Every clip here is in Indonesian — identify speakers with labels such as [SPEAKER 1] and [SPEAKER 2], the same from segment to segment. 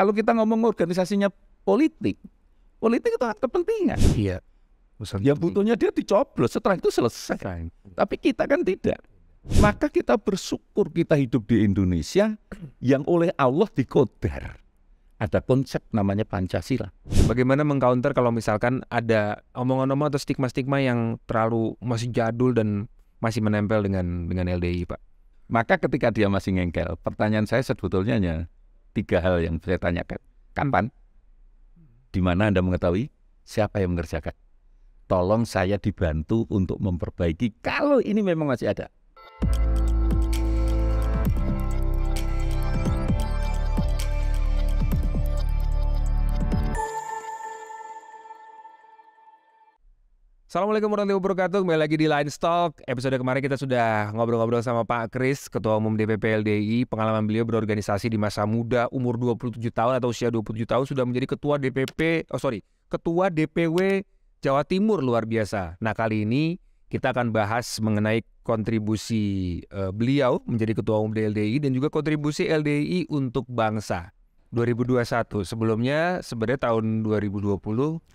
[SPEAKER 1] Kalau kita ngomong organisasinya politik, politik itu kepentingan. Iya. Yeah. Yang butuhnya dia dicoblos setelah itu selesai. Tapi kita kan tidak. Maka kita bersyukur kita hidup di Indonesia yang oleh Allah dikodar.
[SPEAKER 2] Ada konsep namanya Pancasila. Bagaimana mengcounter kalau misalkan ada omongan-omongan atau stigma-stigma yang terlalu masih jadul dan masih menempel dengan dengan LDI, Pak? Maka ketika dia masih ngengkel, pertanyaan saya sebetulnya tiga hal yang
[SPEAKER 1] saya tanyakan. Kapan? Di mana Anda mengetahui siapa yang mengerjakan? Tolong saya dibantu untuk memperbaiki kalau ini memang masih ada.
[SPEAKER 2] Assalamualaikum warahmatullahi wabarakatuh. Kembali lagi di Line Stock. Episode kemarin kita sudah ngobrol-ngobrol sama Pak Kris, Ketua Umum DPP LDI. Pengalaman beliau berorganisasi di masa muda umur 27 tahun atau usia 27 tahun sudah menjadi Ketua DPP, oh sorry, Ketua DPW Jawa Timur luar biasa. Nah, kali ini kita akan bahas mengenai kontribusi eh, beliau menjadi Ketua Umum DLDI dan juga kontribusi LDI untuk bangsa. 2021. Sebelumnya sebenarnya tahun 2020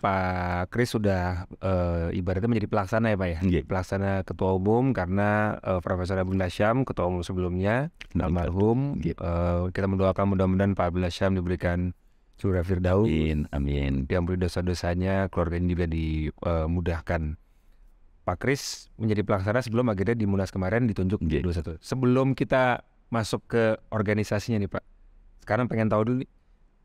[SPEAKER 2] Pak Kris sudah e, ibaratnya menjadi pelaksana ya Pak ya. Yeah. Pelaksana ketua umum karena e, Profesor Abdul Syam ketua umum sebelumnya yeah. almarhum. Yeah. Iya. E, kita mendoakan mudah-mudahan Pak Abdul Syam diberikan surah firdaus. Amin. Amin. Diampuni dosa-dosanya, keluarganya juga dimudahkan. Eh, Pak Kris menjadi pelaksana sebelum akhirnya di Munas kemarin ditunjuk yeah. 21. Sebelum kita masuk ke organisasinya nih Pak sekarang pengen tahu dulu nih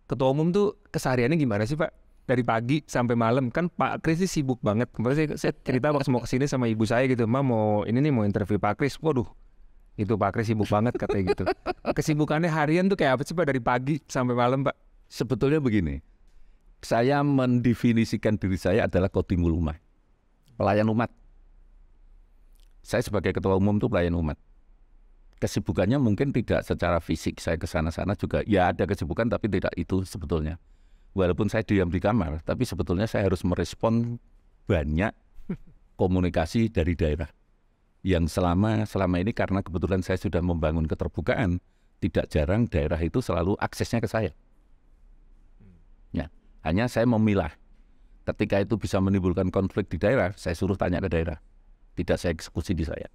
[SPEAKER 2] ketua umum tuh kesehariannya gimana sih pak dari pagi sampai malam kan Pak Kris sih sibuk banget kemarin saya, ya. cerita waktu mau kesini sama ibu saya gitu Ma mau ini nih mau interview Pak Kris waduh itu Pak Kris sibuk banget katanya gitu kesibukannya harian tuh kayak apa sih Pak dari pagi sampai malam
[SPEAKER 1] Pak sebetulnya begini saya mendefinisikan diri saya adalah kotimul umat pelayan umat saya sebagai ketua umum tuh pelayan umat kesibukannya mungkin tidak secara fisik saya ke sana-sana juga ya ada kesibukan tapi tidak itu sebetulnya walaupun saya diam di kamar tapi sebetulnya saya harus merespon banyak komunikasi dari daerah yang selama selama ini karena kebetulan saya sudah membangun keterbukaan tidak jarang daerah itu selalu aksesnya ke saya hmm. ya hanya saya memilah ketika itu bisa menimbulkan konflik di daerah saya suruh tanya ke daerah tidak saya eksekusi di saya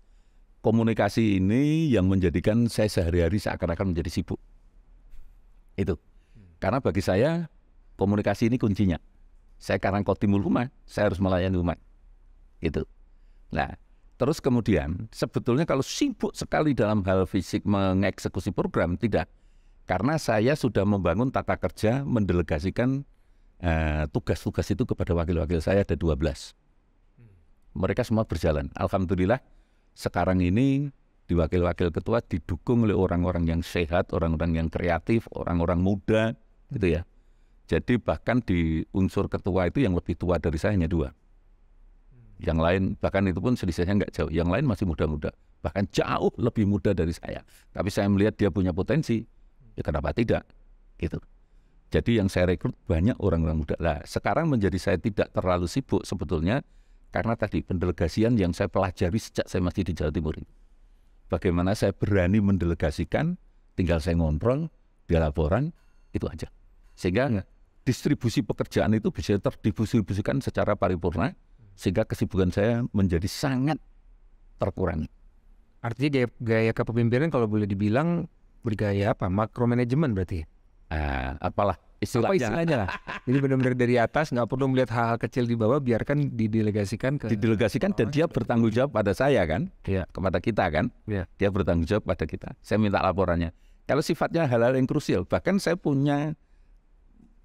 [SPEAKER 1] komunikasi ini yang menjadikan saya sehari-hari seakan-akan menjadi sibuk. Itu. Karena bagi saya komunikasi ini kuncinya. Saya karang kotimul umat, saya harus melayani umat. Itu. Nah, terus kemudian sebetulnya kalau sibuk sekali dalam hal fisik mengeksekusi program, tidak. Karena saya sudah membangun tata kerja mendelegasikan eh, tugas-tugas eh, itu kepada wakil-wakil saya ada 12. Hmm. Mereka semua berjalan. Alhamdulillah sekarang ini diwakil wakil-wakil ketua didukung oleh orang-orang yang sehat, orang-orang yang kreatif, orang-orang muda, gitu ya. Jadi bahkan di unsur ketua itu yang lebih tua dari saya hanya dua. Hmm. Yang lain bahkan itu pun selisihnya nggak jauh. Yang lain masih muda-muda, bahkan jauh lebih muda dari saya. Tapi saya melihat dia punya potensi, ya kenapa tidak? Gitu. Jadi yang saya rekrut banyak orang-orang muda. Lah sekarang menjadi saya tidak terlalu sibuk sebetulnya karena tadi pendelegasian yang saya pelajari sejak saya masih di Jawa Timur. Bagaimana saya berani mendelegasikan, tinggal saya ngontrol, dia laporan, itu aja. Sehingga iya. distribusi pekerjaan itu bisa terdistribusikan secara paripurna,
[SPEAKER 2] sehingga kesibukan saya menjadi sangat terkurangi. Artinya gaya, gaya kepemimpinan kalau boleh dibilang bergaya apa? Makro manajemen berarti? Uh, apalah istilahnya. Apa istilahnya lah. Jadi benar-benar dari atas nggak perlu melihat hal-hal kecil di bawah, biarkan didelegasikan ke. Didelegasikan dan oh, dia gitu. bertanggung jawab pada saya kan, ya. kepada kita kan. Ya. Dia
[SPEAKER 1] bertanggung jawab pada kita. Saya minta laporannya. Kalau sifatnya hal-hal yang krusial, bahkan saya punya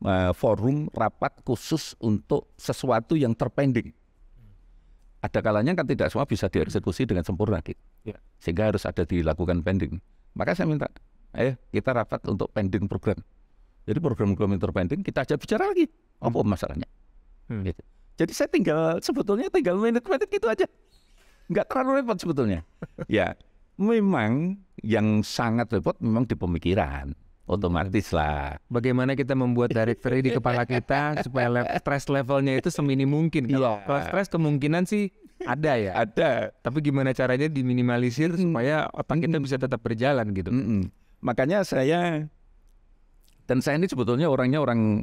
[SPEAKER 1] uh, forum rapat khusus untuk sesuatu yang terpending. Ada kalanya kan tidak semua bisa dieksekusi dengan sempurna, gitu. ya. sehingga harus ada dilakukan pending. Maka saya minta, ayo kita rapat untuk pending program jadi program-program interventing kita aja bicara lagi. Apa hmm. masalahnya? Hmm. Gitu. Jadi saya tinggal sebetulnya tinggal menit-menit gitu aja. Nggak terlalu repot sebetulnya. ya,
[SPEAKER 2] memang yang sangat repot memang di pemikiran.
[SPEAKER 1] Otomatis
[SPEAKER 2] hmm. lah. Bagaimana kita membuat directory di kepala kita supaya le stress levelnya itu semini mungkin. Kan? Iya. Kalau, yeah. stress stres kemungkinan sih ada ya. Ada. Tapi gimana caranya diminimalisir hmm. supaya otak kita hmm. bisa tetap berjalan gitu. Mm -mm. Makanya saya dan saya ini
[SPEAKER 1] sebetulnya orangnya orang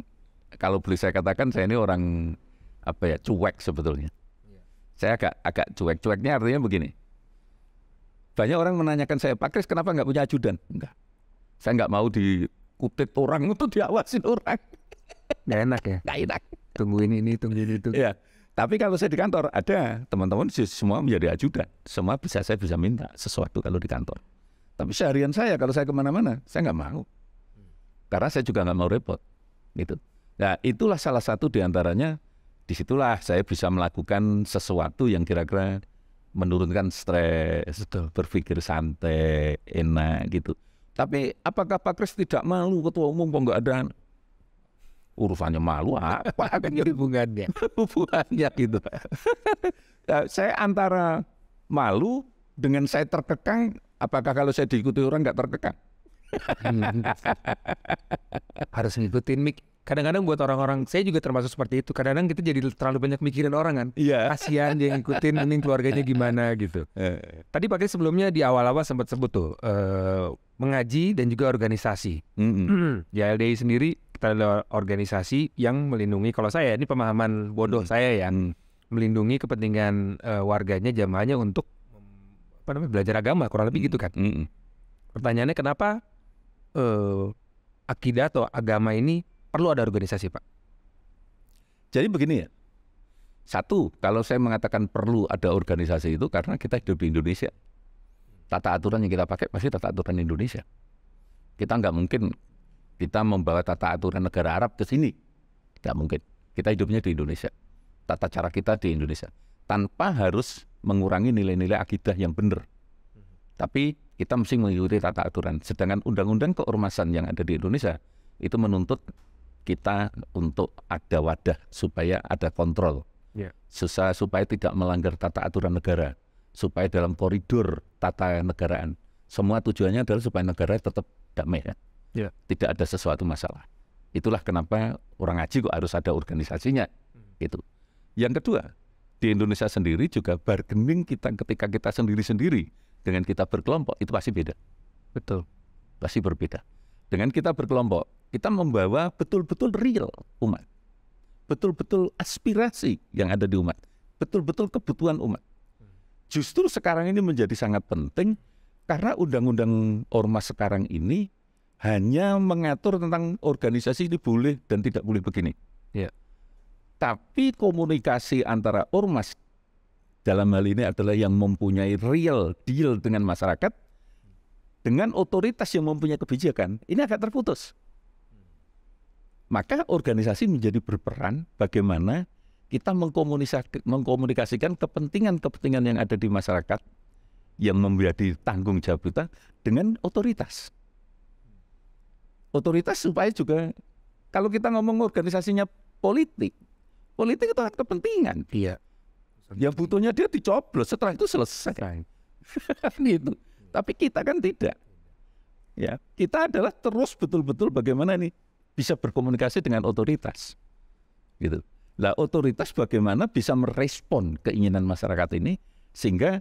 [SPEAKER 1] kalau boleh saya katakan saya ini orang apa ya cuek sebetulnya. Saya agak agak cuek. Cueknya artinya begini. Banyak orang menanyakan saya, Pak Kris kenapa nggak punya ajudan? Enggak. Saya nggak mau dikutip orang itu diawasin orang. Nggak enak ya? Nggak enak. Tunggu ini, tunggu ini itu. Ya. Tapi kalau saya di kantor ada teman-teman semua menjadi ajudan, semua bisa saya bisa minta sesuatu kalau di kantor. Tapi seharian saya kalau saya kemana-mana saya nggak mau karena saya juga nggak mau repot gitu nah itulah salah satu diantaranya disitulah saya bisa melakukan sesuatu yang kira-kira menurunkan stres berpikir santai enak gitu tapi apakah Pak Kris tidak malu ketua umum kok nggak ada urusannya malu apa akan hubungannya hubungannya gitu nah, saya antara malu dengan saya terkekang
[SPEAKER 2] apakah kalau saya diikuti orang nggak terkekang harus ngikutin mik kadang-kadang buat orang-orang saya juga termasuk seperti itu kadang-kadang kita jadi terlalu banyak mikirin orang kan iya yeah. kasihan dia ngikutin ini keluarganya gimana gitu eh, eh. tadi pakai sebelumnya di awal-awal sempat sebut tuh uh, mengaji dan juga organisasi mm -hmm. ya LDI sendiri kita ada organisasi yang melindungi kalau saya ini pemahaman bodoh mm saya yang mm. melindungi kepentingan uh, warganya jamaahnya untuk apa namanya belajar agama kurang lebih mm gitu kan mm -hmm. pertanyaannya kenapa uh, akidah atau agama ini perlu ada organisasi, Pak? Jadi begini ya. Satu,
[SPEAKER 1] kalau saya mengatakan perlu ada organisasi itu karena kita hidup di Indonesia. Tata aturan yang kita pakai pasti tata aturan Indonesia. Kita nggak mungkin kita membawa tata aturan negara Arab ke sini. Nggak mungkin. Kita hidupnya di Indonesia. Tata cara kita di Indonesia. Tanpa harus mengurangi nilai-nilai akidah yang benar. Tapi kita mesti mengikuti tata aturan. Sedangkan undang-undang keormasan yang ada di Indonesia itu menuntut kita untuk ada wadah supaya ada kontrol, yeah. Ya. supaya tidak melanggar tata aturan negara, supaya dalam koridor tata negaraan. Semua tujuannya adalah supaya negara tetap damai, kan? ya? yeah. tidak ada sesuatu masalah. Itulah kenapa orang ngaji kok harus ada organisasinya, mm. Itu. Yang kedua, di Indonesia sendiri juga bargaining kita ketika kita sendiri-sendiri dengan kita berkelompok itu pasti beda. Betul. Pasti berbeda. Dengan kita berkelompok, kita membawa betul-betul real umat. Betul-betul aspirasi yang ada di umat. Betul-betul kebutuhan umat. Justru sekarang ini menjadi sangat penting karena undang-undang ormas sekarang ini hanya mengatur tentang organisasi ini boleh dan tidak boleh begini. Ya. Tapi komunikasi antara ormas dalam hal ini adalah yang mempunyai real deal dengan masyarakat dengan otoritas yang mempunyai kebijakan ini agak terputus maka organisasi menjadi berperan bagaimana kita mengkomunikasikan kepentingan-kepentingan yang ada di masyarakat yang menjadi tanggung jawab kita dengan otoritas. Otoritas supaya juga kalau kita ngomong organisasinya politik, politik itu kepentingan. Iya. Yang butuhnya dia dicoblos, setelah itu selesai. Kan gitu. Tapi kita kan tidak. Ya, kita adalah terus betul-betul bagaimana nih bisa berkomunikasi dengan otoritas. Gitu. Lah otoritas bagaimana bisa merespon keinginan masyarakat ini sehingga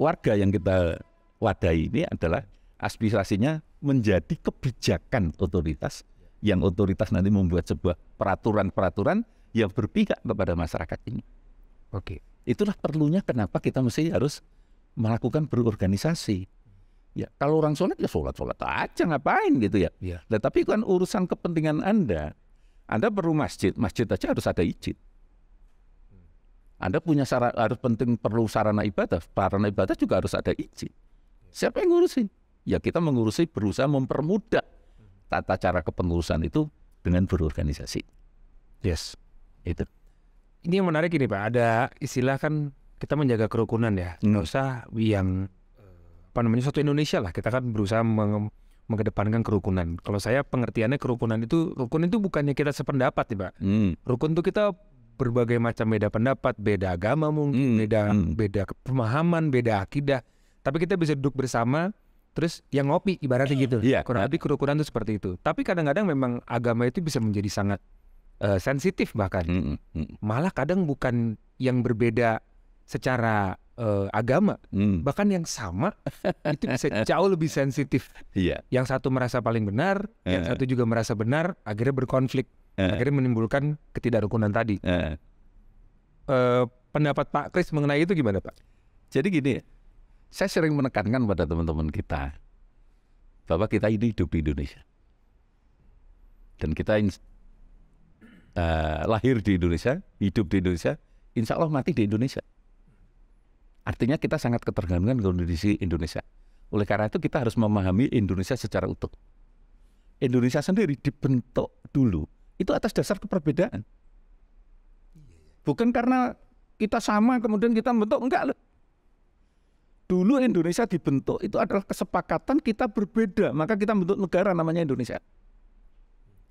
[SPEAKER 1] warga yang kita wadahi ini adalah aspirasinya menjadi kebijakan otoritas yang otoritas nanti membuat sebuah peraturan-peraturan yang berpihak kepada masyarakat ini. Oke. Okay. Itulah perlunya kenapa kita mesti harus melakukan berorganisasi. Ya, kalau orang sholat ya sholat sholat aja ngapain gitu ya. ya. Nah, tapi kan urusan kepentingan anda, anda perlu masjid, masjid aja harus ada izin. Anda punya sarana, harus penting perlu sarana ibadah, sarana ibadah juga harus ada izin. Siapa yang ngurusin? Ya kita mengurusi berusaha mempermudah tata cara kepengurusan itu dengan berorganisasi. Yes, itu
[SPEAKER 2] ini yang menarik ini Pak, ada istilah kan kita menjaga kerukunan ya. Nggak hmm. usah yang apa namanya satu Indonesia lah. Kita kan berusaha meng mengedepankan kerukunan. Kalau saya pengertiannya kerukunan itu rukun itu bukannya kita sependapat nih Pak. Hmm. Rukun itu kita berbagai macam beda pendapat, beda agama mungkin, hmm. beda hmm. beda pemahaman, beda akidah. Tapi kita bisa duduk bersama terus yang ngopi ibaratnya gitu. Yeah. Kurang lebih kerukunan itu seperti itu. Tapi kadang-kadang memang agama itu bisa menjadi sangat uh, sensitif bahkan mm -hmm. malah kadang bukan yang berbeda secara uh, agama mm. bahkan yang sama itu bisa jauh lebih sensitif yeah. yang satu merasa paling benar uh. yang eh. satu juga merasa benar akhirnya berkonflik uh. akhirnya menimbulkan ketidakrukunan tadi uh. Uh, pendapat Pak Kris mengenai itu gimana Pak? Jadi gini saya sering menekankan pada teman-teman
[SPEAKER 1] kita bahwa kita ini hidup di Indonesia dan kita uh, lahir di Indonesia, hidup di Indonesia, insya Allah mati di Indonesia. Artinya kita sangat ketergantungan kondisi Indonesia. Oleh karena itu kita harus memahami Indonesia secara utuh. Indonesia sendiri dibentuk dulu itu atas dasar keperbedaan. Bukan karena kita sama kemudian kita bentuk enggak loh. Dulu Indonesia dibentuk itu adalah kesepakatan kita berbeda, maka kita bentuk negara namanya Indonesia.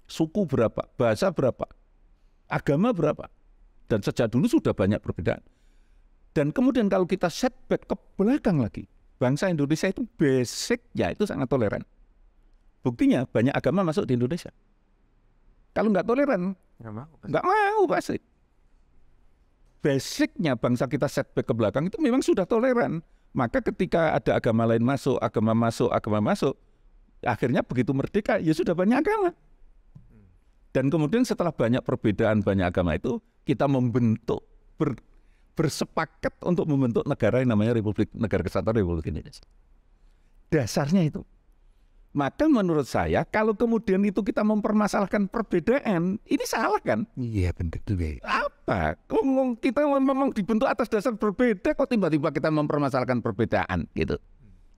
[SPEAKER 1] Suku berapa, bahasa berapa, Agama berapa? Dan sejak dulu sudah banyak perbedaan. Dan kemudian kalau kita setback ke belakang lagi, bangsa Indonesia itu basicnya itu sangat toleran. Buktinya banyak agama masuk di Indonesia. Kalau nggak toleran, nggak mau, nggak mau pasti. Basicnya bangsa kita setback ke belakang itu memang sudah toleran. Maka ketika ada agama lain masuk, agama masuk, agama masuk, akhirnya begitu merdeka ya sudah banyak agama. Dan kemudian setelah banyak perbedaan banyak agama itu, kita membentuk ber, bersepakat untuk membentuk negara yang namanya Republik Negara Kesatuan Republik Indonesia. Dasarnya itu. Maka menurut saya kalau kemudian itu kita mempermasalahkan perbedaan, ini salah kan? Iya benar juga. Ya. Apa? Ngomong kita memang dibentuk atas dasar berbeda kok tiba-tiba kita mempermasalahkan perbedaan gitu.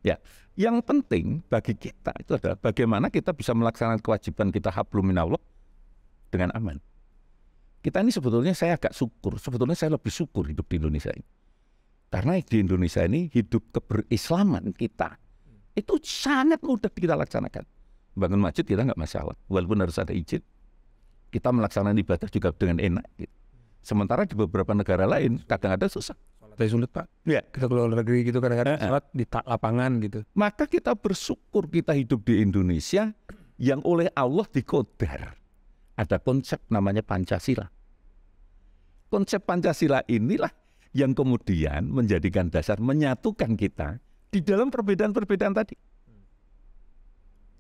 [SPEAKER 1] Ya, yang penting bagi kita itu adalah bagaimana kita bisa melaksanakan kewajiban kita hablum Allah dengan aman. Kita ini sebetulnya saya agak syukur, sebetulnya saya lebih syukur hidup di Indonesia ini. Karena di Indonesia ini hidup keberislaman kita itu sangat mudah kita laksanakan. Bangun masjid kita nggak masalah, walaupun harus ada izin. Kita melaksanakan ibadah juga dengan enak. Gitu. Sementara di beberapa negara lain kadang-kadang susah. Tapi sulit pak. Ya. Kita keluar negeri gitu kadang-kadang uh -uh. sholat di lapangan gitu. Maka kita bersyukur kita hidup di Indonesia yang oleh Allah dikodar ada konsep namanya Pancasila. Konsep Pancasila inilah yang kemudian menjadikan dasar menyatukan kita di dalam perbedaan-perbedaan tadi.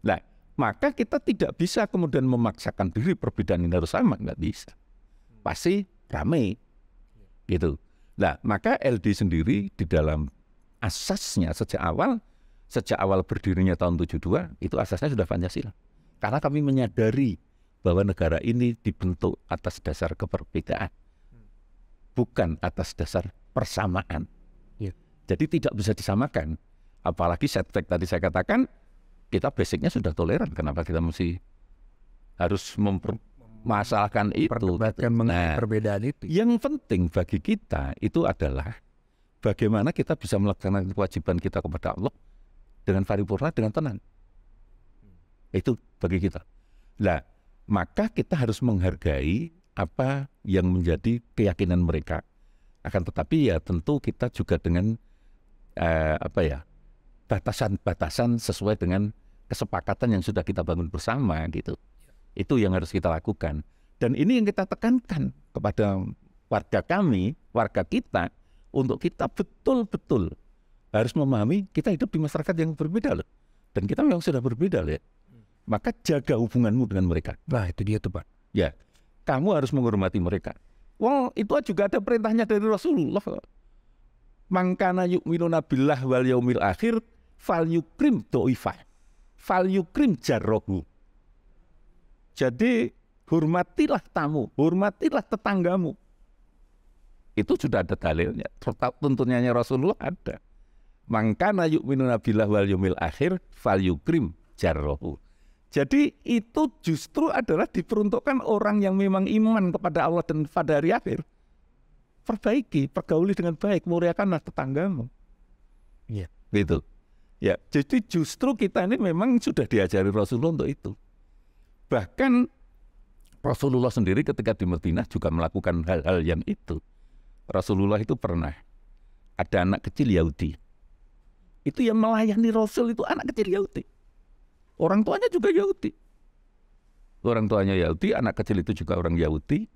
[SPEAKER 1] Nah, maka kita tidak bisa kemudian memaksakan diri perbedaan ini harus sama, nggak bisa. Pasti ramai, gitu. Nah, maka LD sendiri di dalam asasnya sejak awal, sejak awal berdirinya tahun 72, itu asasnya sudah Pancasila. Karena kami menyadari bahwa negara ini dibentuk atas dasar keperbedaan, bukan atas dasar persamaan. Ya. Jadi tidak bisa disamakan. Apalagi setback tadi saya katakan, kita basicnya sudah toleran. Kenapa kita mesti harus mempermasalahkan itu? Gitu? nah, perbedaan itu. Yang penting bagi kita itu adalah bagaimana kita bisa melaksanakan kewajiban kita kepada Allah dengan paripurna, dengan tenang. Itu bagi kita. Nah, maka kita harus menghargai apa yang menjadi keyakinan mereka. Akan tetapi ya tentu kita juga dengan eh, apa ya batasan-batasan sesuai dengan kesepakatan yang sudah kita bangun bersama gitu. Itu yang harus kita lakukan. Dan ini yang kita tekankan kepada warga kami, warga kita, untuk kita betul-betul harus memahami kita hidup di masyarakat yang berbeda loh. Dan kita memang sudah berbeda loh ya. Maka jaga hubunganmu dengan mereka. Nah itu dia tuh Pak. Ya, kamu harus menghormati mereka. wow, itu juga ada perintahnya dari Rasulullah. Mangkana yu'minuna billah wal yaumil akhir fal yukrim do'ifah. Fal yukrim jarrohu. Jadi hormatilah tamu, hormatilah tetanggamu. Itu sudah ada dalilnya. Tuntunannya Rasulullah ada. Mangkana yuk billah wal yaumil akhir fal yukrim jarrohu. Jadi itu justru adalah diperuntukkan orang yang memang iman kepada Allah dan pada hari akhir. Perbaiki, pergauli dengan baik, muliakanlah tetanggamu. Iya. Gitu. Ya, jadi justru kita ini memang sudah diajari Rasulullah untuk itu. Bahkan Rasulullah sendiri ketika di Madinah juga melakukan hal-hal yang itu. Rasulullah itu pernah ada anak kecil Yahudi. Itu yang melayani Rasul itu anak kecil Yahudi Orang tuanya juga Yahudi. Orang tuanya Yahudi, anak kecil itu juga orang Yahudi.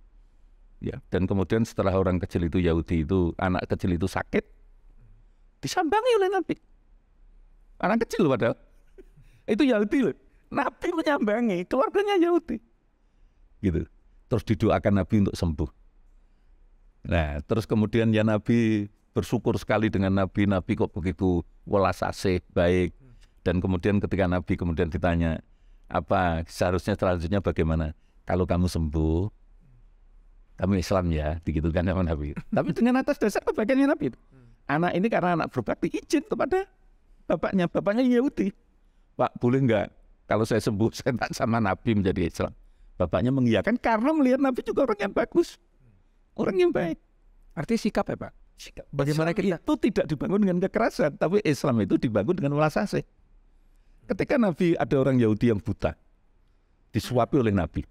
[SPEAKER 1] Ya, dan kemudian setelah orang kecil itu Yahudi itu, anak kecil itu sakit, disambangi oleh Nabi. Anak kecil padahal. Itu Yahudi loh. Nabi menyambangi, keluarganya Yahudi. Gitu. Terus didoakan Nabi untuk sembuh. Nah, terus kemudian ya Nabi bersyukur sekali dengan Nabi, Nabi kok begitu welas asih, baik, dan kemudian ketika Nabi kemudian ditanya, apa seharusnya selanjutnya bagaimana? Kalau kamu sembuh, kamu Islam ya, kan sama Nabi. Tapi dengan atas dasar kebaikannya Nabi. Anak ini karena anak berbakti izin kepada bapaknya. Bapaknya Yahudi. Pak, boleh nggak kalau saya sembuh, saya tak sama Nabi menjadi Islam. Bapaknya mengiyakan karena melihat Nabi juga orang yang bagus. Orang yang baik. arti sikap ya Pak? Sikap. Bagaimana Islam kita... itu tidak dibangun dengan kekerasan, tapi Islam itu dibangun dengan welas asih. Ketika Nabi ada orang Yahudi yang buta, disuapi oleh Nabi.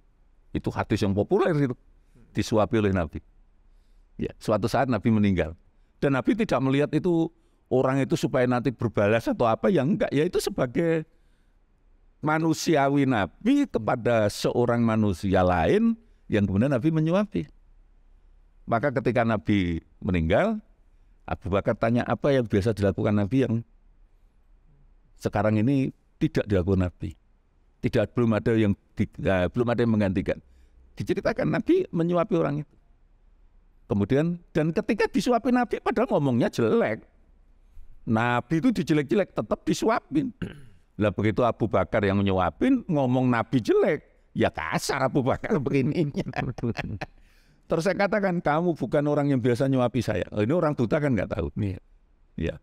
[SPEAKER 1] Itu hadis yang populer itu. Disuapi oleh Nabi. Ya, suatu saat Nabi meninggal. Dan Nabi tidak melihat itu orang itu supaya nanti berbalas atau apa yang enggak. Ya itu sebagai manusiawi Nabi kepada seorang manusia lain yang kemudian Nabi menyuapi. Maka ketika Nabi meninggal, Abu Bakar tanya apa yang biasa dilakukan Nabi yang sekarang ini tidak dilakukan Nabi. Tidak belum ada yang di, eh, belum ada yang menggantikan. Diceritakan Nabi menyuapi orang itu. Kemudian dan ketika disuapi Nabi padahal ngomongnya jelek. Nabi itu dijelek-jelek tetap disuapin. Lah begitu Abu Bakar yang menyuapin ngomong Nabi jelek, ya kasar Abu Bakar begininya. Terus saya katakan kamu bukan orang yang biasa nyuapi saya. Oh, ini orang tuta kan nggak tahu. Ya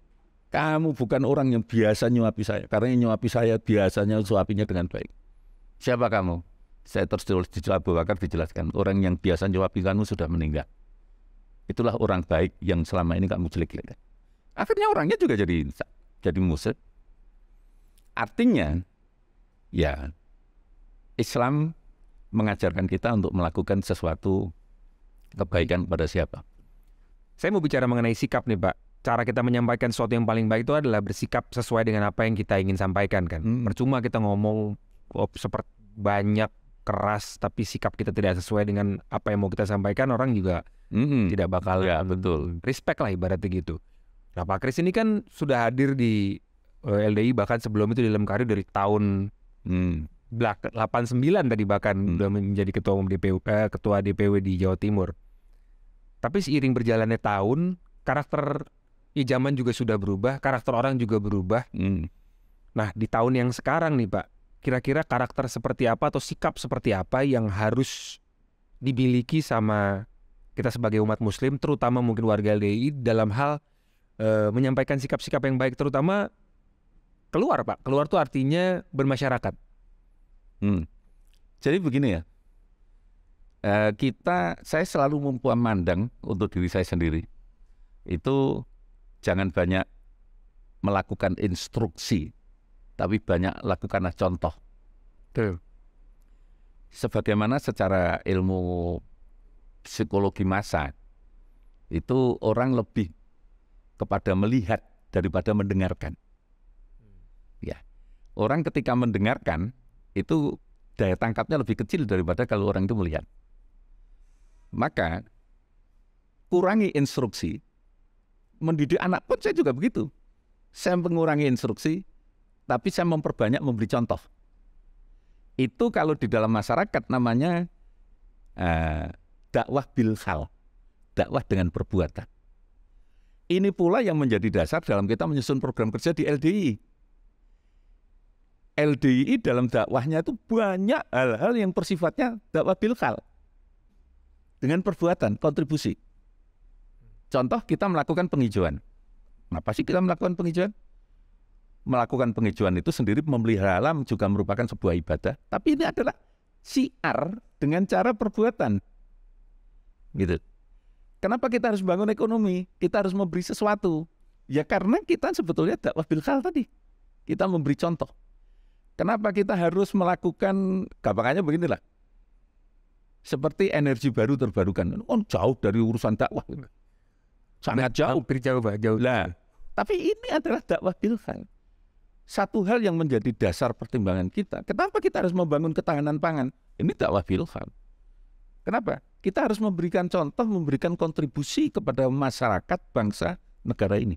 [SPEAKER 1] kamu bukan orang yang biasa nyuapi saya. Karena yang nyuapi saya biasanya suapinya dengan baik. Siapa kamu? Saya terus di Abu Bakar dijelaskan. Orang yang biasa nyuapi kamu sudah meninggal. Itulah orang baik yang selama ini kamu jelek Akhirnya orangnya juga jadi jadi musyrik. Artinya, ya Islam mengajarkan kita untuk melakukan sesuatu kebaikan pada siapa.
[SPEAKER 2] Saya mau bicara mengenai sikap nih Pak cara kita menyampaikan sesuatu yang paling baik itu adalah bersikap sesuai dengan apa yang kita ingin sampaikan kan. Hmm. Percuma kita ngomong oh, seperti banyak keras tapi sikap kita tidak sesuai dengan apa yang mau kita sampaikan orang juga mm-hmm. tidak bakal ya, betul respect lah ibaratnya gitu. Nah Pak Kris ini kan sudah hadir di eh, LDI bahkan sebelum itu di dalam karir dari tahun mm. 89 tadi bahkan mm. sudah menjadi ketua umum DPW, eh, ketua DPW di Jawa Timur. Tapi seiring berjalannya tahun karakter ya zaman juga sudah berubah, karakter orang juga berubah. Hmm. Nah, di tahun yang sekarang nih, Pak, kira-kira karakter seperti apa atau sikap seperti apa yang harus dimiliki sama kita sebagai umat muslim, terutama mungkin warga LDI dalam hal e, menyampaikan sikap-sikap yang baik terutama keluar, Pak. Keluar tuh artinya bermasyarakat. Hmm. Jadi begini ya.
[SPEAKER 1] E, kita saya selalu mampu memandang untuk diri saya sendiri itu jangan banyak melakukan instruksi, tapi banyak lakukanlah contoh. Tuh. Sebagaimana secara ilmu psikologi massa itu orang lebih kepada melihat daripada mendengarkan. Hmm. Ya. Orang ketika mendengarkan itu daya tangkapnya lebih kecil daripada kalau orang itu melihat. Maka kurangi instruksi, mendidik anak pun saya juga begitu. Saya mengurangi instruksi, tapi saya memperbanyak memberi contoh. Itu kalau di dalam masyarakat namanya eh, dakwah bilhal, dakwah dengan perbuatan. Ini pula yang menjadi dasar dalam kita menyusun program kerja di LDI. LDI dalam dakwahnya itu banyak hal-hal yang bersifatnya dakwah bilhal dengan perbuatan, kontribusi. Contoh kita melakukan penghijauan. Kenapa sih kita melakukan penghijauan? Melakukan penghijauan itu sendiri memelihara alam juga merupakan sebuah ibadah. Tapi ini adalah siar dengan cara perbuatan. Gitu. Kenapa kita harus bangun ekonomi? Kita harus memberi sesuatu. Ya karena kita sebetulnya dakwah bilkal tadi. Kita memberi contoh. Kenapa kita harus melakukan, gampangnya beginilah. Seperti energi baru terbarukan. Oh, jauh dari urusan dakwah sangat nah, jauh. Hampir jauh pak, jauh. Lah, tapi ini adalah dakwah Bilhan. Satu hal yang menjadi dasar pertimbangan kita, kenapa kita harus membangun ketahanan pangan? Ini dakwah Bilhan. Kenapa? Kita harus memberikan contoh, memberikan kontribusi kepada masyarakat, bangsa, negara ini.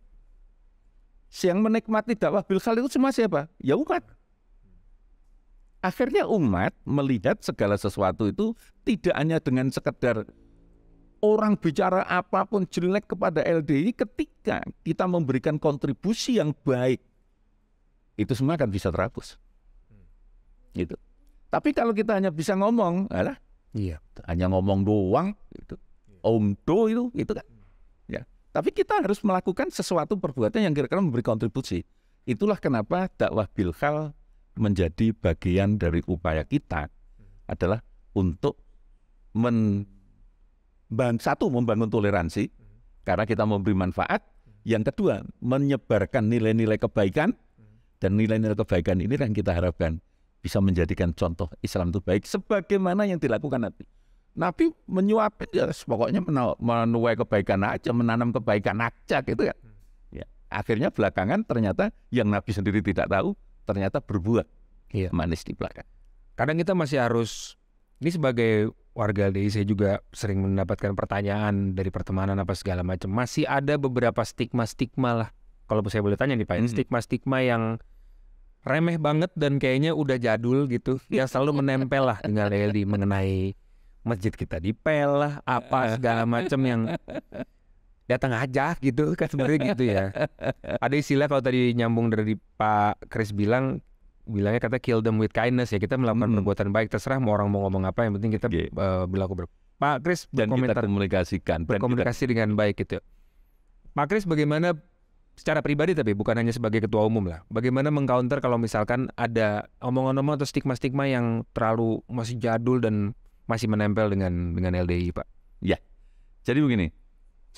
[SPEAKER 1] Yang menikmati dakwah Bilhal itu semua siapa? Ya umat. Akhirnya umat melihat segala sesuatu itu tidak hanya dengan sekedar orang bicara apapun jelek kepada LDI ketika kita memberikan kontribusi yang baik itu semua akan bisa terhapus hmm. gitu tapi kalau kita hanya bisa ngomong alah iya hanya ngomong doang gitu. iya. om omdo itu itu kan hmm. ya tapi kita harus melakukan sesuatu perbuatan yang kira-kira memberi kontribusi itulah kenapa dakwah bilhal menjadi bagian dari upaya kita hmm. adalah untuk men satu membangun toleransi karena kita memberi manfaat, yang kedua menyebarkan nilai-nilai kebaikan dan nilai-nilai kebaikan ini yang kita harapkan bisa menjadikan contoh Islam itu baik sebagaimana yang dilakukan Nabi. Nabi menyuap ya pokoknya menuai kebaikan aja, menanam kebaikan aja gitu kan. Ya. Akhirnya belakangan ternyata yang Nabi sendiri tidak tahu
[SPEAKER 2] ternyata berbuah iya. manis di belakang. Kadang kita masih harus ini sebagai warga LDI saya juga sering mendapatkan pertanyaan dari pertemanan apa segala macam. Masih ada beberapa stigma-stigma lah. Kalau saya boleh tanya nih Pak, hmm. stigma-stigma yang remeh banget dan kayaknya udah jadul gitu. Yang selalu menempel lah dengan LDI mengenai masjid kita di lah, apa eh. segala macam yang datang aja gitu kan sebenarnya gitu ya. Ada istilah kalau tadi nyambung dari Pak Kris bilang bilangnya kata kill them with kindness ya kita melakukan hmm. perbuatan baik terserah mau orang mau ngomong apa yang penting kita yeah. Eh, uh, berlaku ber Pak Kris dan kita komunikasikan berkomunikasi kita... dengan baik gitu Pak Kris bagaimana secara pribadi tapi bukan hanya sebagai ketua umum lah bagaimana mengcounter kalau misalkan ada omongan-omongan atau stigma-stigma yang terlalu masih jadul dan masih menempel dengan dengan LDI Pak ya jadi begini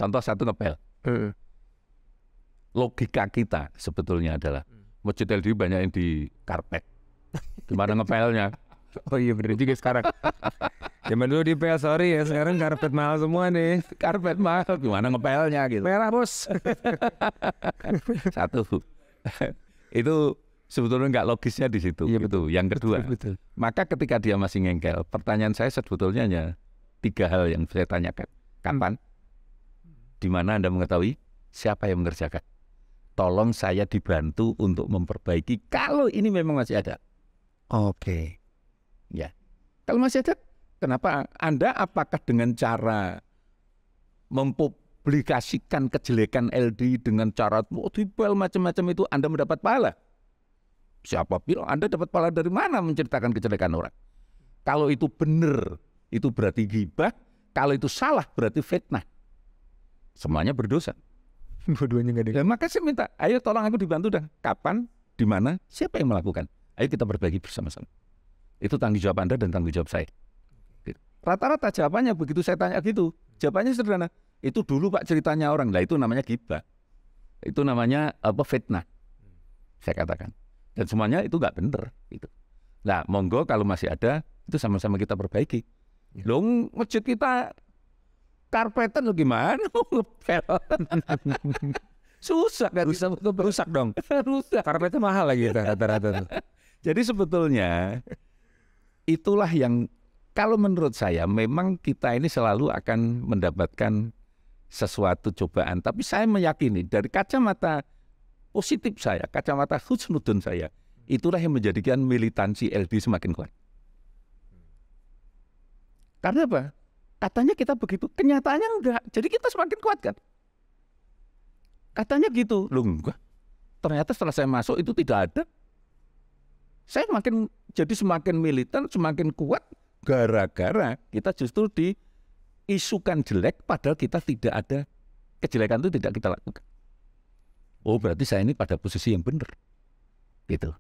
[SPEAKER 2] contoh satu ngepel
[SPEAKER 1] uh. logika kita sebetulnya adalah masjid LD banyak
[SPEAKER 2] yang di karpet. Gimana ngepelnya? Oh iya bener juga sekarang. Zaman dulu di pel sorry ya, sekarang karpet mahal semua nih. Karpet mahal, gimana ngepelnya gitu. Merah bos. Satu. itu
[SPEAKER 1] sebetulnya nggak logisnya di situ. Iya, gitu. betul. Yang kedua, betul, betul. maka ketika dia masih ngengkel, pertanyaan saya sebetulnya hanya tiga hal yang saya tanyakan. Kapan? Di mana Anda mengetahui siapa yang mengerjakan? tolong saya dibantu untuk memperbaiki kalau ini memang masih ada. Oke. Okay. Ya. Kalau masih ada, kenapa Anda apakah dengan cara mempublikasikan kejelekan LD dengan cara oh, tipel macam-macam itu Anda mendapat pahala? Siapa bilang Anda dapat pahala dari mana menceritakan kejelekan orang? Kalau itu benar, itu berarti gibah. Kalau itu salah, berarti fitnah. Semuanya berdosa. Dua-duanya nggak ada. Ya, maka saya minta, ayo tolong aku dibantu dah. Kapan, di mana, siapa yang melakukan? Ayo kita berbagi bersama-sama. Itu tanggung jawab Anda dan tanggung jawab saya. Rata-rata jawabannya begitu saya tanya gitu, jawabannya sederhana. Itu dulu Pak ceritanya orang. Lah itu namanya gibah. Itu namanya apa fitnah. Saya katakan. Dan semuanya itu nggak benar gitu. Nah, monggo kalau masih ada itu sama-sama kita perbaiki.
[SPEAKER 2] Ya. Loh, masjid kita karpetan lo gimana susah kan rusak, rusak dong rusak karpetnya mahal lagi
[SPEAKER 1] rata-rata jadi sebetulnya itulah yang kalau menurut saya memang kita ini selalu akan mendapatkan sesuatu cobaan tapi saya meyakini dari kacamata positif saya kacamata husnudun saya itulah yang menjadikan militansi LD semakin kuat karena apa Katanya kita begitu, kenyataannya enggak. Jadi kita semakin kuat kan? Katanya gitu. lu enggak. Ternyata setelah saya masuk itu tidak ada. Saya semakin jadi semakin militan, semakin kuat gara-gara kita justru diisukan jelek padahal kita tidak ada kejelekan itu tidak kita lakukan. Oh berarti saya ini pada posisi yang benar. Gitu.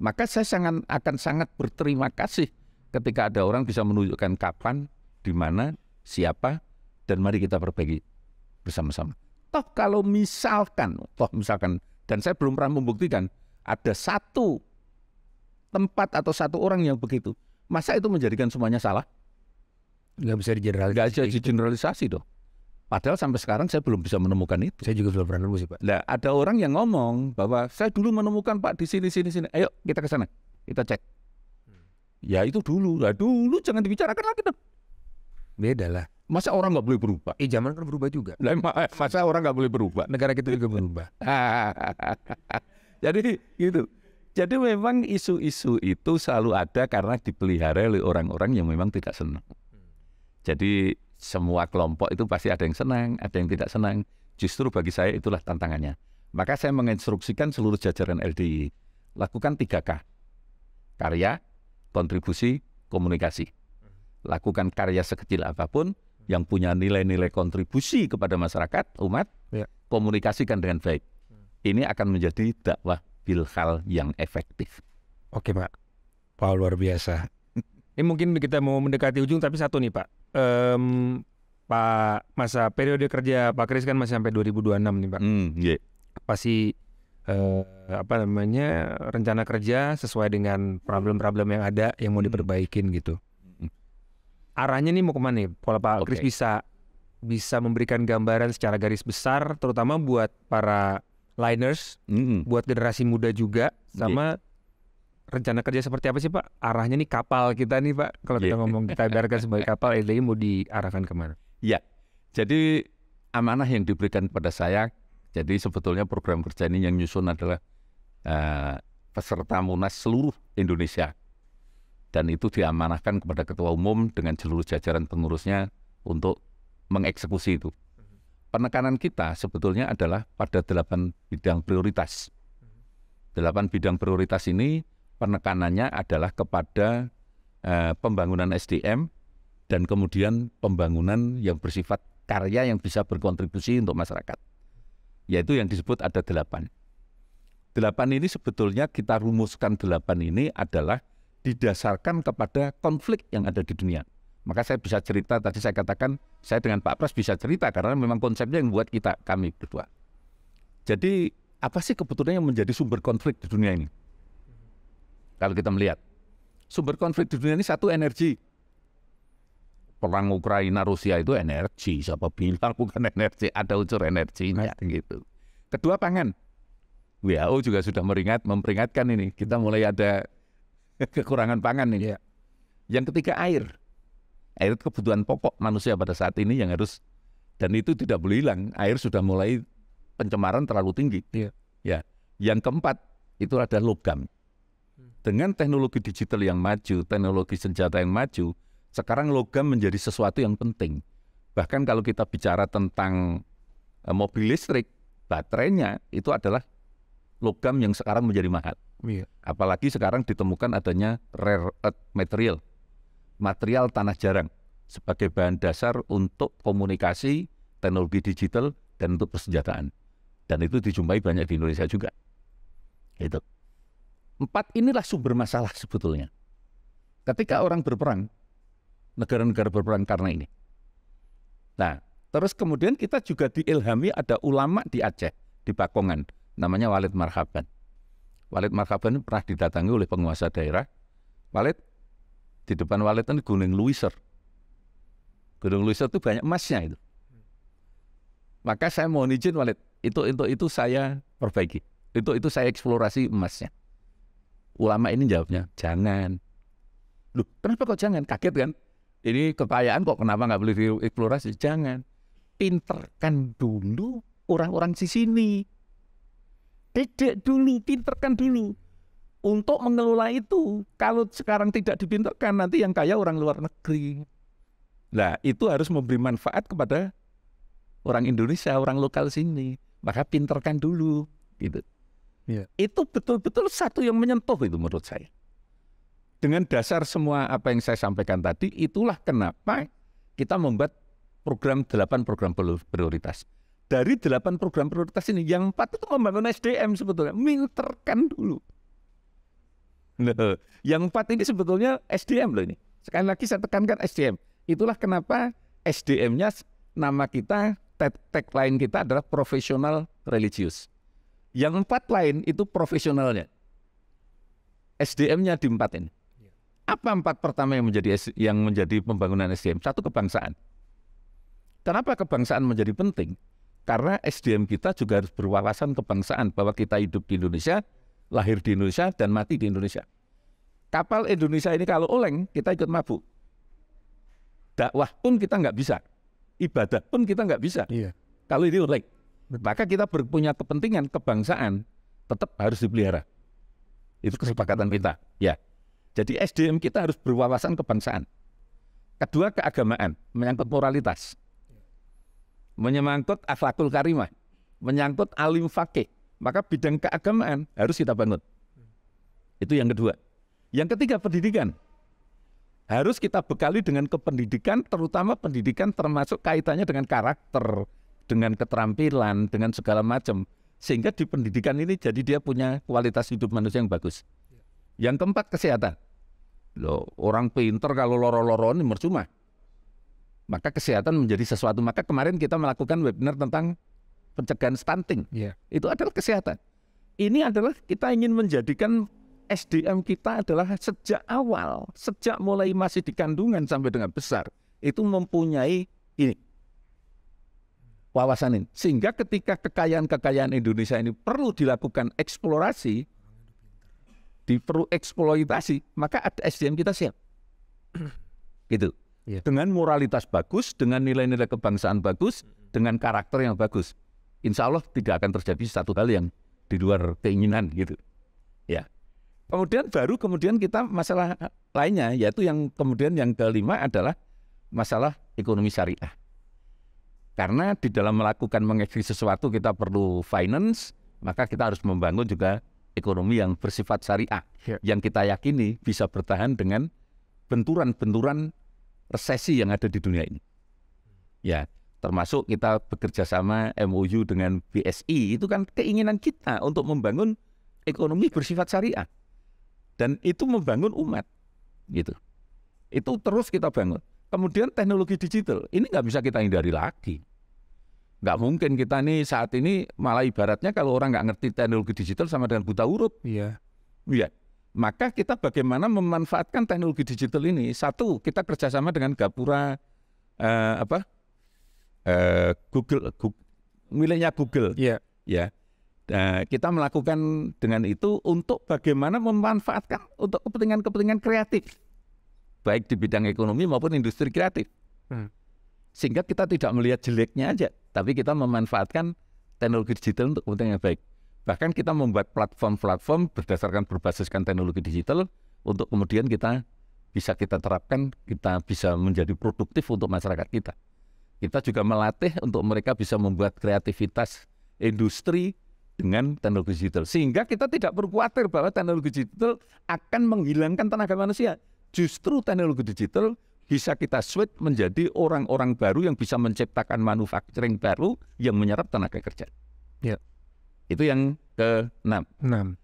[SPEAKER 1] Maka saya sangat, akan sangat berterima kasih ketika ada orang bisa menunjukkan kapan, di mana, siapa dan mari kita perbaiki bersama-sama. Toh kalau misalkan, toh misalkan, dan saya belum pernah membuktikan ada satu tempat atau satu orang yang begitu, masa itu menjadikan semuanya salah? Gak bisa digeneralisasi. Gak bisa digeneralisasi dong. Padahal sampai sekarang saya belum bisa menemukan itu. Saya juga belum pernah nemu sih Pak. Nah, ada orang yang ngomong bahwa saya dulu menemukan Pak di sini, sini, sini. Ayo kita ke sana, kita cek. Hmm. Ya itu dulu, lah dulu jangan dibicarakan lagi dong. Beda lah. Masa orang nggak boleh berubah? Eh zaman kan berubah juga. Nah, masa orang nggak boleh berubah? Negara kita juga berubah. Jadi gitu. Jadi memang isu-isu itu selalu ada karena dipelihara oleh orang-orang yang memang tidak senang. Jadi semua kelompok itu pasti ada yang senang, ada yang tidak senang. Justru bagi saya itulah tantangannya. Maka saya menginstruksikan seluruh jajaran LDI, lakukan 3K. Karya, kontribusi, komunikasi lakukan karya sekecil apapun yang punya nilai-nilai kontribusi kepada masyarakat umat ya. komunikasikan dengan baik hmm. ini akan menjadi dakwah bilhal yang efektif
[SPEAKER 2] oke pak pak luar biasa ini mungkin kita mau mendekati ujung tapi satu nih pak um, pak masa periode kerja pak Kris kan masih sampai 2026 nih pak mm, yeah. pasti eh, apa namanya rencana kerja sesuai dengan problem-problem yang ada yang mau hmm. diperbaikin gitu arahnya nih mau kemana nih? Kalau Pak okay. Kris bisa bisa memberikan gambaran secara garis besar, terutama buat para liners, mm. buat generasi muda juga, sama yeah. rencana kerja seperti apa sih Pak? Arahnya nih kapal kita nih Pak, kalau yeah. kita iya. ngomong kita biarkan sebagai kapal, ini mau diarahkan kemana?
[SPEAKER 1] Ya, jadi amanah yang diberikan kepada saya, jadi sebetulnya program kerja ini yang nyusun adalah uh, peserta Munas seluruh Indonesia dan itu diamanahkan kepada ketua umum dengan seluruh jajaran pengurusnya untuk mengeksekusi itu. Penekanan kita sebetulnya adalah pada delapan bidang prioritas. Delapan bidang prioritas ini penekanannya adalah kepada eh, pembangunan SDM dan kemudian pembangunan yang bersifat karya yang bisa berkontribusi untuk masyarakat. Yaitu yang disebut ada delapan. Delapan ini sebetulnya kita rumuskan delapan ini adalah didasarkan kepada konflik yang ada di dunia. Maka saya bisa cerita, tadi saya katakan, saya dengan Pak Pras bisa cerita karena memang konsepnya yang buat kita, kami berdua. Jadi apa sih kebetulan yang menjadi sumber konflik di dunia ini? Kalau kita melihat, sumber konflik di dunia ini satu energi. Perang Ukraina Rusia itu energi, siapa bilang bukan energi, ada unsur energi. ya. gitu. Kedua pangan. WHO juga sudah meringat memperingatkan ini. Kita mulai ada kekurangan pangan nih. Yeah. Yang ketiga air. Air itu kebutuhan pokok manusia pada saat ini yang harus dan itu tidak boleh hilang. Air sudah mulai pencemaran terlalu tinggi. Yeah. Ya. Yang keempat itu ada logam. Dengan teknologi digital yang maju, teknologi senjata yang maju, sekarang logam menjadi sesuatu yang penting. Bahkan kalau kita bicara tentang eh, mobil listrik, baterainya itu adalah logam yang sekarang menjadi mahal. Iya. Apalagi sekarang ditemukan adanya rare earth material, material tanah jarang sebagai bahan dasar untuk komunikasi, teknologi digital, dan untuk persenjataan. Dan itu dijumpai banyak di Indonesia juga. Itu. Empat inilah sumber masalah sebetulnya. Ketika orang berperang, negara-negara berperang karena ini. Nah, terus kemudian kita juga diilhami ada ulama di Aceh, di Bakongan namanya Walid Marhaban. Walid Marhaban pernah didatangi oleh penguasa daerah. Walid, di depan Walid itu Gunung Luiser. Gunung Luiser itu banyak emasnya itu. Maka saya mohon izin Walid, itu itu itu saya perbaiki. Itu itu saya eksplorasi emasnya. Ulama ini jawabnya, jangan. Loh, kenapa kok jangan? Kaget kan? Ini kekayaan kok kenapa nggak boleh eksplorasi Jangan. Pinterkan dulu orang-orang di sini. Didik dulu, pinterkan dulu. Untuk mengelola itu, kalau sekarang tidak dipinterkan, nanti yang kaya orang luar negeri. Nah, itu harus memberi manfaat kepada orang Indonesia, orang lokal sini. Maka pinterkan dulu, gitu. Yeah. Itu betul-betul satu yang menyentuh itu menurut saya. Dengan dasar semua apa yang saya sampaikan tadi, itulah kenapa kita membuat program delapan program prioritas dari delapan program prioritas ini yang empat itu membangun SDM sebetulnya minterkan dulu nah, yang empat ini sebetulnya SDM loh ini sekali lagi saya tekankan SDM itulah kenapa SDM-nya nama kita tag lain kita adalah profesional religius yang empat lain itu profesionalnya SDM-nya di empat ini apa empat pertama yang menjadi yang menjadi pembangunan SDM satu kebangsaan kenapa kebangsaan menjadi penting karena SDM kita juga harus berwawasan kebangsaan bahwa kita hidup di Indonesia, lahir di Indonesia, dan mati di Indonesia. Kapal Indonesia ini kalau oleng, kita ikut mabuk. Dakwah pun kita nggak bisa. Ibadah pun kita nggak bisa. Iya. Kalau ini oleng. Maka kita punya kepentingan kebangsaan tetap harus dipelihara. Itu kesepakatan kita. Ya. Jadi SDM kita harus berwawasan kebangsaan. Kedua keagamaan, menyangkut moralitas menyangkut akhlakul karimah, menyangkut alim fakih. Maka bidang keagamaan harus kita bangun. Itu yang kedua. Yang ketiga pendidikan. Harus kita bekali dengan kependidikan, terutama pendidikan termasuk kaitannya dengan karakter, dengan keterampilan, dengan segala macam. Sehingga di pendidikan ini jadi dia punya kualitas hidup manusia yang bagus. Ya. Yang keempat kesehatan. Loh, orang pinter kalau loro-loro ini percuma maka kesehatan menjadi sesuatu. Maka kemarin kita melakukan webinar tentang pencegahan stunting. Yeah. Itu adalah kesehatan. Ini adalah kita ingin menjadikan SDM kita adalah sejak awal, sejak mulai masih di kandungan sampai dengan besar itu mempunyai ini wawasan ini. Sehingga ketika kekayaan-kekayaan Indonesia ini perlu dilakukan eksplorasi, diperlu eksploitasi, maka ada SDM kita siap. gitu yeah. dengan moralitas bagus, dengan nilai-nilai kebangsaan bagus, dengan karakter yang bagus, insya Allah tidak akan terjadi satu hal yang di luar keinginan gitu. Ya. Kemudian baru kemudian kita masalah lainnya yaitu yang kemudian yang kelima adalah masalah ekonomi syariah. Karena di dalam melakukan mengekspresi sesuatu kita perlu finance, maka kita harus membangun juga ekonomi yang bersifat syariah yeah. yang kita yakini bisa bertahan dengan benturan-benturan resesi yang ada di dunia ini. Ya, termasuk kita bekerja sama MOU dengan BSI itu kan keinginan kita untuk membangun ekonomi bersifat syariah dan itu membangun umat gitu. Itu terus kita bangun. Kemudian teknologi digital ini nggak bisa kita hindari lagi. Nggak mungkin kita nih saat ini malah ibaratnya kalau orang nggak ngerti teknologi digital sama dengan buta huruf. Iya. Iya maka kita bagaimana memanfaatkan teknologi digital ini? Satu, kita kerjasama dengan Gapura eh, apa eh, Google, Google miliknya Google. Yeah. Ya. Nah, kita melakukan dengan itu untuk bagaimana memanfaatkan untuk kepentingan-kepentingan kreatif, baik di bidang ekonomi maupun industri kreatif. Hmm. Sehingga kita tidak melihat jeleknya aja, tapi kita memanfaatkan teknologi digital untuk kepentingan yang baik. Bahkan kita membuat platform-platform berdasarkan berbasiskan teknologi digital untuk kemudian kita bisa kita terapkan, kita bisa menjadi produktif untuk masyarakat kita. Kita juga melatih untuk mereka bisa membuat kreativitas industri dengan teknologi digital. Sehingga kita tidak perlu khawatir bahwa teknologi digital akan menghilangkan tenaga manusia. Justru teknologi digital bisa kita switch menjadi orang-orang baru yang bisa menciptakan manufacturing baru yang menyerap tenaga kerja. Ya. Itu yang ke-6. 6.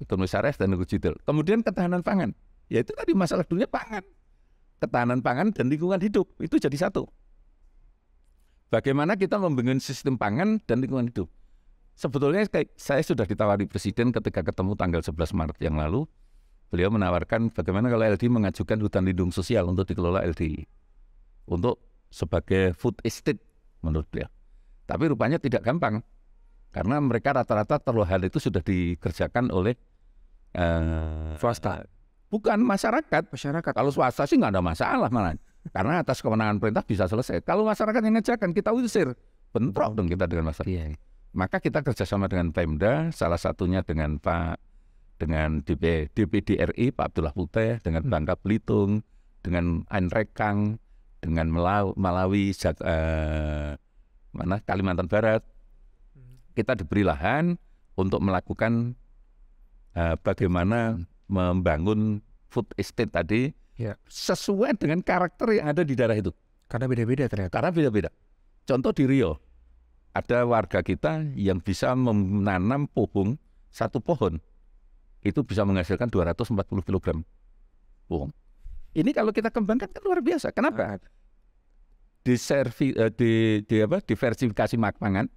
[SPEAKER 1] Ekonomi syariah dan ekonomi Kemudian ketahanan pangan. Ya itu tadi masalah dunia pangan. Ketahanan pangan dan lingkungan hidup. Itu jadi satu. Bagaimana kita membangun sistem pangan dan lingkungan hidup. Sebetulnya saya sudah ditawari Presiden ketika ketemu tanggal 11 Maret yang lalu. Beliau menawarkan bagaimana kalau LDI mengajukan hutan lindung sosial untuk dikelola LDI. Untuk sebagai food estate menurut beliau. Tapi rupanya tidak gampang karena mereka rata-rata terlalu hal itu sudah dikerjakan oleh uh, swasta bukan masyarakat masyarakat kalau swasta sih nggak ada masalah malah karena atas kewenangan perintah bisa selesai kalau masyarakat yang ngejakan kita usir bentrok dong kita dengan masyarakat iya, iya. maka kita kerjasama dengan Pemda salah satunya dengan Pak dengan DP, DPD RI Pak Abdullah Putih dengan Bangka hmm. Belitung dengan Anrekang dengan Malawi, Jat, eh, mana Kalimantan Barat kita diberi lahan untuk melakukan uh, bagaimana membangun food estate tadi ya. sesuai dengan karakter yang ada di daerah itu. Karena beda-beda ternyata. Karena beda-beda. Contoh di Rio, ada warga kita yang bisa menanam pohon satu pohon itu bisa menghasilkan 240 kg pohon. Ini kalau kita kembangkan kan luar biasa. Kenapa? Di eh, di, di apa? Diversifikasi makmangan,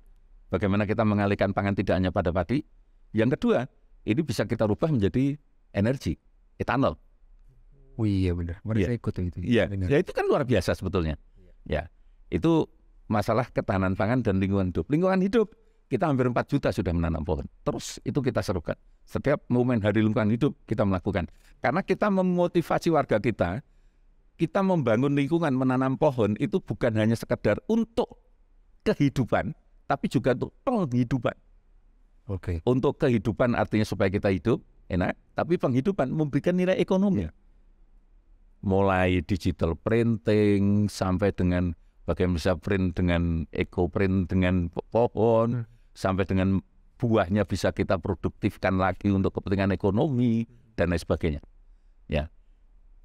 [SPEAKER 1] Bagaimana kita mengalihkan pangan tidak hanya pada padi. Yang kedua, ini bisa kita rubah menjadi energi, etanol.
[SPEAKER 2] Oh iya benar, Mari ya. saya ikut itu. Iya, ya, itu
[SPEAKER 1] kan luar biasa sebetulnya. Ya, itu masalah ketahanan pangan dan lingkungan hidup. Lingkungan hidup, kita hampir 4 juta sudah menanam pohon. Terus itu kita serukan. Setiap momen hari lingkungan hidup kita melakukan. Karena kita memotivasi warga kita, kita membangun lingkungan menanam pohon itu bukan hanya sekedar untuk kehidupan, tapi juga untuk penghidupan. Oke. Okay. Untuk kehidupan artinya supaya kita hidup enak, tapi penghidupan memberikan nilai ekonomi. Yeah. Mulai digital printing sampai dengan bagaimana bisa print dengan eco print dengan pohon hmm. sampai dengan buahnya bisa kita produktifkan lagi untuk kepentingan ekonomi dan lain sebagainya. Ya.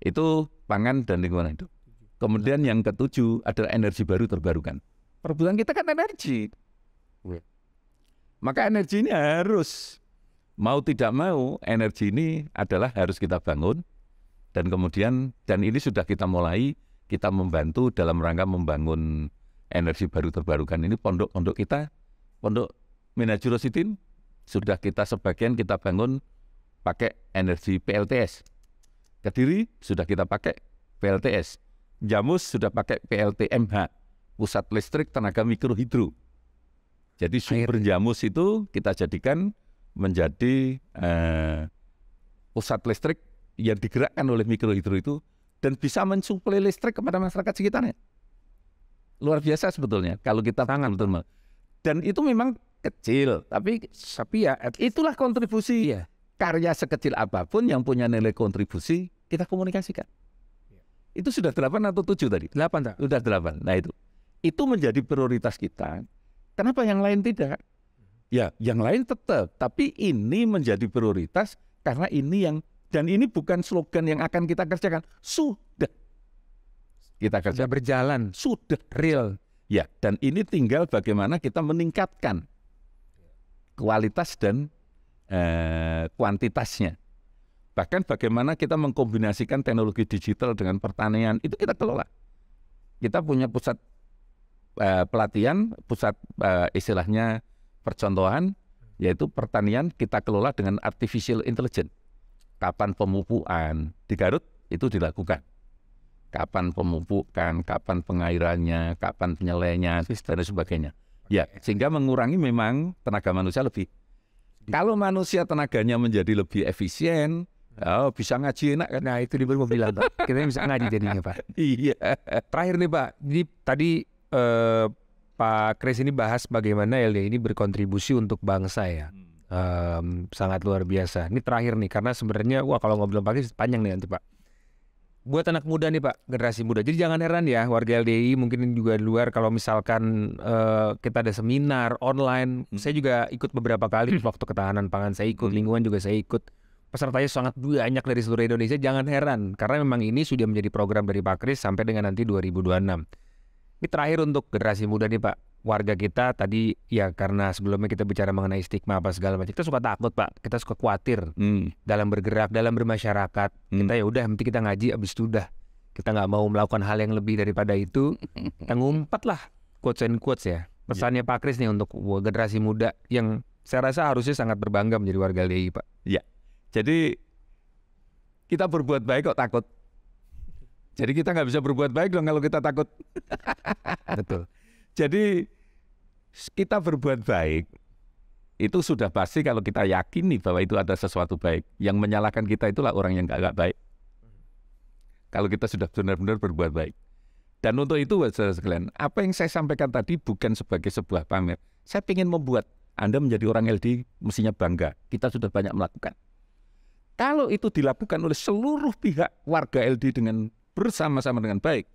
[SPEAKER 1] Itu pangan dan lingkungan hidup. Kemudian yang ketujuh adalah energi baru terbarukan. Perbulan kita kan energi. Maka energi ini harus mau tidak mau energi ini adalah harus kita bangun dan kemudian dan ini sudah kita mulai kita membantu dalam rangka membangun energi baru terbarukan ini pondok-pondok kita pondok Minajurositin sudah kita sebagian kita bangun pakai energi PLTS Kediri sudah kita pakai PLTS Jamus sudah pakai PLTMH Pusat Listrik Tenaga Mikrohidro jadi sumber Air. jamus itu kita jadikan menjadi eh, pusat listrik yang digerakkan oleh mikrohidro itu dan bisa mensuplai listrik kepada masyarakat sekitarnya. Luar biasa sebetulnya kalau kita tangan betul Dan itu memang kecil, tapi tapi ya itulah kontribusi ya. Karya sekecil apapun yang punya nilai kontribusi kita komunikasikan. Ya. Itu sudah delapan atau tujuh tadi? Delapan Sudah delapan. Nah itu itu menjadi prioritas kita Kenapa yang lain tidak? Ya, yang lain tetap, tapi ini menjadi prioritas karena ini yang dan ini bukan slogan yang akan kita kerjakan. Sudah kita kerja sudah berjalan, sudah real. Ya, dan ini tinggal bagaimana kita meningkatkan kualitas dan eh, kuantitasnya. Bahkan bagaimana kita mengkombinasikan teknologi digital dengan pertanian itu kita kelola. Kita punya pusat uh, pelatihan pusat uh, istilahnya percontohan yaitu pertanian kita kelola dengan artificial intelligence. Kapan pemupukan di Garut itu dilakukan. Kapan pemupukan, kapan pengairannya, kapan penyelainya dan sebagainya. Ya, sehingga mengurangi memang tenaga manusia lebih. Kalau manusia tenaganya menjadi lebih efisien,
[SPEAKER 2] hmm. Oh, bisa ngaji enak kan? Nah, itu di baru bilang, Pak. Kita bisa ngaji jadinya, Pak. Iya. Terakhir nih, Pak. Jadi tadi eh, Pak Kris ini bahas bagaimana LDI ini berkontribusi untuk bangsa ya. Um, sangat luar biasa. Ini terakhir nih karena sebenarnya wah kalau ngobrol pagi panjang nih nanti Pak. Buat anak muda nih Pak, generasi muda. Jadi jangan heran ya warga LDI mungkin juga di luar kalau misalkan uh, kita ada seminar online. Hmm. Saya juga ikut beberapa kali hmm. waktu ketahanan pangan saya ikut, hmm. lingkungan juga saya ikut. Pesertanya sangat banyak dari seluruh Indonesia. Jangan heran karena memang ini sudah menjadi program dari Pak Kris sampai dengan nanti 2026. Ini terakhir untuk generasi muda nih Pak, warga kita tadi ya karena sebelumnya kita bicara mengenai stigma apa segala macam, kita suka takut Pak, kita suka khawatir hmm. dalam bergerak, dalam bermasyarakat. Hmm. Kita ya udah nanti kita ngaji abis itu udah kita nggak mau melakukan hal yang lebih daripada itu, kita ngumpet lah quotes and quotes ya. Pesannya yeah. Pak Kris nih untuk generasi muda yang saya rasa harusnya sangat berbangga menjadi warga LDI Pak. Ya, jadi kita berbuat baik kok takut jadi kita nggak bisa berbuat baik dong kalau kita takut.
[SPEAKER 1] Betul. Jadi kita berbuat baik itu sudah pasti kalau kita yakini bahwa itu ada sesuatu baik. Yang menyalahkan kita itulah orang yang nggak baik. Kalau kita sudah benar-benar berbuat baik. Dan untuk itu, saudara sekalian, apa yang saya sampaikan tadi bukan sebagai sebuah pamer. Saya ingin membuat Anda menjadi orang LD mestinya bangga. Kita sudah banyak melakukan. Kalau itu dilakukan oleh seluruh pihak warga LD dengan bersama-sama dengan baik,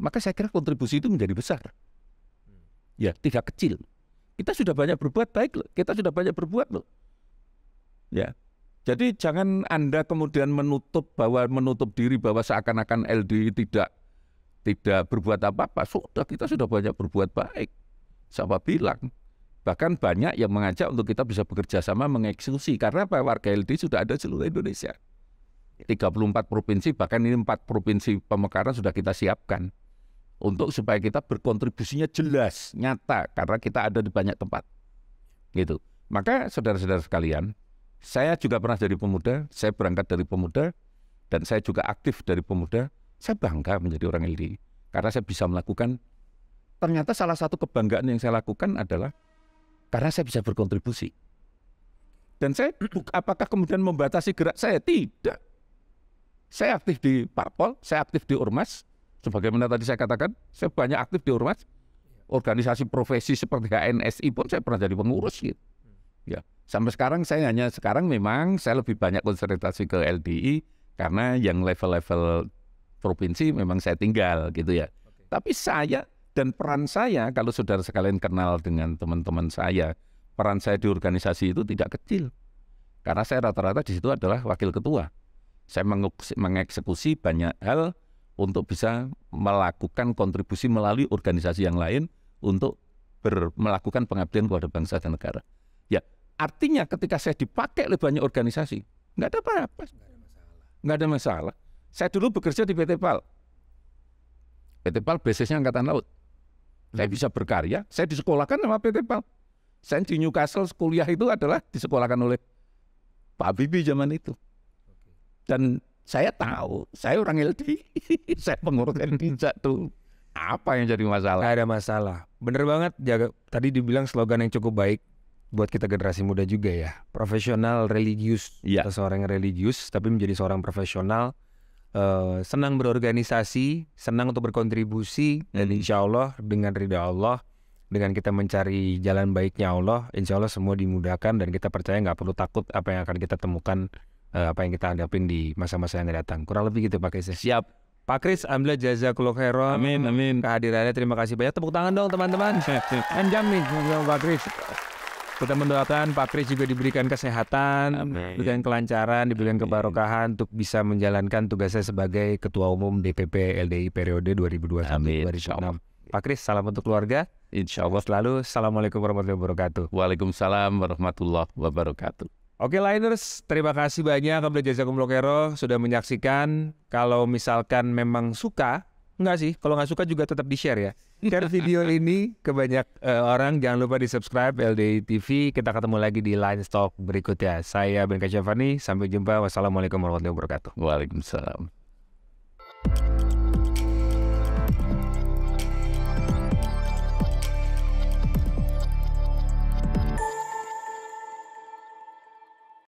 [SPEAKER 1] maka saya kira kontribusi itu menjadi besar. Ya, tidak kecil. Kita sudah banyak berbuat baik loh. Kita sudah banyak berbuat loh. Ya. Jadi jangan Anda kemudian menutup bahwa menutup diri bahwa seakan-akan LD tidak tidak berbuat apa-apa. Sudah kita sudah banyak berbuat baik. Siapa bilang bahkan banyak yang mengajak untuk kita bisa bekerja sama mengeksekusi karena apa warga LDI sudah ada seluruh Indonesia. 34 provinsi bahkan ini empat provinsi pemekaran sudah kita siapkan untuk supaya kita berkontribusinya jelas nyata karena kita ada di banyak tempat gitu maka saudara-saudara sekalian saya juga pernah dari pemuda saya berangkat dari pemuda dan saya juga aktif dari pemuda saya bangga menjadi orang LDI karena saya bisa melakukan ternyata salah satu kebanggaan yang saya lakukan adalah karena saya bisa berkontribusi dan saya apakah kemudian membatasi gerak saya tidak saya aktif di parpol, saya aktif di ormas. Sebagaimana tadi saya katakan, saya banyak aktif di ormas. Organisasi profesi seperti HNSI pun saya pernah jadi pengurus gitu. Ya, sampai sekarang saya hanya sekarang memang saya lebih banyak konsentrasi ke LDI karena yang level-level provinsi memang saya tinggal gitu ya. Oke. Tapi saya dan peran saya kalau saudara sekalian kenal dengan teman-teman saya, peran saya di organisasi itu tidak kecil. Karena saya rata-rata di situ adalah wakil ketua. Saya mengeksekusi banyak hal untuk bisa melakukan kontribusi melalui organisasi yang lain untuk ber, melakukan pengabdian kepada bangsa dan negara. Ya, artinya ketika saya dipakai oleh banyak organisasi, nggak ada apa-apa. Nggak ada masalah. Saya dulu bekerja di PT PAL. PT PAL basisnya Angkatan Laut. Saya hmm. bisa berkarya, saya disekolahkan sama PT PAL. Saya di Newcastle kuliah itu adalah disekolahkan oleh Pak Bibi zaman itu.
[SPEAKER 2] Dan saya tahu, saya orang LD saya pengurus LD satu. Apa yang jadi masalah? Gak ada masalah. Bener banget, jaga. Tadi dibilang slogan yang cukup baik buat kita generasi muda juga ya. Profesional religius, ya. seorang religius tapi menjadi seorang profesional. Uh, senang berorganisasi, senang untuk berkontribusi, hmm. dan insya Allah dengan ridha Allah, dengan kita mencari jalan baiknya Allah, insya Allah semua dimudahkan dan kita percaya nggak perlu takut apa yang akan kita temukan uh, apa yang kita hadapin di masa-masa yang datang. Kurang lebih gitu Pak Kris. Siap. Pak Kris, alhamdulillah jazakallahu khairan. Amin, amin. Kehadirannya terima kasih banyak. Tepuk tangan dong teman-teman. Panjang nih Pak Kris. Kita mendoakan Pak Kris juga diberikan kesehatan, Amin. diberikan kelancaran, diberikan Amin. kebarokahan untuk bisa menjalankan tugasnya sebagai Ketua Umum DPP LDI periode 2021-2026. Pak Kris, salam untuk keluarga. Insya Allah. Selalu, Assalamualaikum warahmatullahi wabarakatuh.
[SPEAKER 1] Waalaikumsalam warahmatullahi wabarakatuh.
[SPEAKER 2] Oke Liners, terima kasih banyak kepada Jasa Kumlokero sudah menyaksikan. Kalau misalkan memang suka, enggak sih, kalau nggak suka juga tetap di-share ya. Share video ini ke banyak uh, orang, jangan lupa di-subscribe LDI TV. Kita ketemu lagi di Line stock berikutnya. Saya Ben Kajavani, sampai jumpa. Wassalamualaikum warahmatullahi wabarakatuh. Waalaikumsalam.